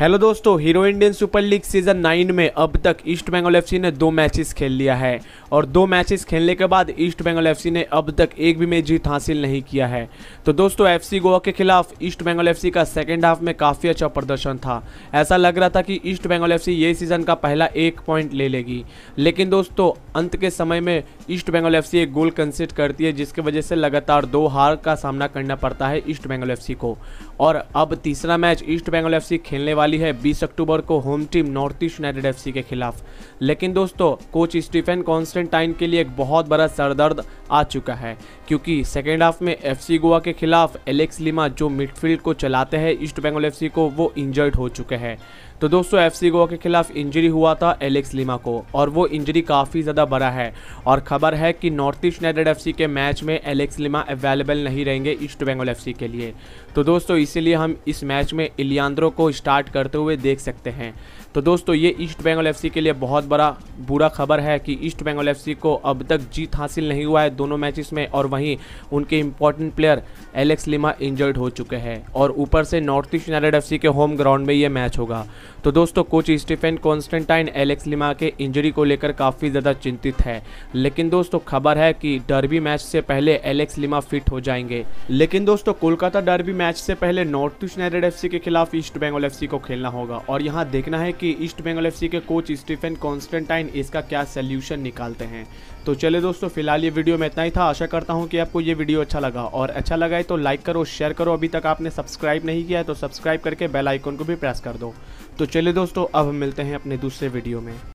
hello दोस्तों Hero Indian Super League season nine में अब तक ईस्ट बंगाल एफसी ने दो मैचेस खेल लिया है और दो मैचेस खेलने के बाद ईस्ट बंगाल एफसी ने अब तक एक भी मैच जीत हासिल नहीं किया है तो दोस्तों एफसी गोवा के खिलाफ ईस्ट बंगाल एफसी का सेकेंड हाफ में काफ़ी अच्छा प्रदर्शन था ऐसा लग रहा था कि ईस्ट बंगाल एफ ये सीज़न का पहला एक पॉइंट ले लेगी लेकिन दोस्तों अंत के समय में ईस्ट बंगाल एफ एक गोल कंसिड करती है जिसकी वजह से लगातार दो हार का सामना करना पड़ता है ईस्ट बंगाल एफ को और अब तीसरा मैच ईस्ट बंगाल एफ खेलने वाले वाली है 20 अक्टूबर को home team North East United F के खिलाफ लेकिन दोस्तों कोच स्टीफन कॉन्स्टेंटाइन के लिए एक बहुत बड़ा सरदर्द आ चुका है क्योंकि सेकेंड हाफ में एफसी गोवा के खिलाफ एलेक्स लिमा जो मिडफील्ड को चलाते हैं ईस्ट बंगाल एफसी को वो इंजर्ड हो चुके हैं तो दोस्तों एफ गोवा के खिलाफ इंजरी हुआ था एलेक्स लिमा को और वो इंजरी काफ़ी ज़्यादा बड़ा है और खबर है कि नॉर्थ ईस्ट यूनाइटेड एफ के मैच में एलेक्स लिमा अवेलेबल नहीं रहेंगे ईस्ट बंगाल एफ के लिए तो दोस्तों इसीलिए हम इस मैच में इलियांद्रो को स्टार्ट करते हुए देख सकते हैं तो दोस्तों ये ईस्ट बंगाल एफ के लिए बहुत बड़ा बुरा खबर है कि ईस्ट बंगाल एफ को अब तक जीत हासिल नहीं हुआ है दोनों मैचेस में और वहीं उनके important player Alex Lima injured हो चुके हैं और ऊपर से नॉर्थ ईस्ट यूनाइटेड एफ के होम ग्राउंड में ये मैच होगा तो दोस्तों coach Stephen Constantine Alex Lima के इंजरी को लेकर काफ़ी ज़्यादा चिंतित है लेकिन दोस्तों खबर है कि डर्बी मैच से पहले एलेक्स लिमा फिट हो जाएंगे लेकिन दोस्तों कोलकाता डर्बी मैच से पहले नॉर्थ ईस्ट यूनाइटेड एफ के खिलाफ ईस्ट बंगाल एफ को खेलना होगा और यहाँ देखना है कि ईस्ट बंगाल एफ के कोच स्टीफेन कॉन्स्टेंटाइन इसका क्या सोल्यूशन निकालते हैं तो चले दोस्तों फिलहाल ये वीडियो में इतना ही था आशा करता हूँ कि आपको ये वीडियो अच्छा लगा और अच्छा लगा है तो लाइक करो शेयर करो अभी तक आपने सब्सक्राइब नहीं किया है तो सब्सक्राइब करके बेल आइकन को भी प्रेस कर दो तो चलिए दोस्तों अब हम मिलते हैं अपने दूसरे वीडियो में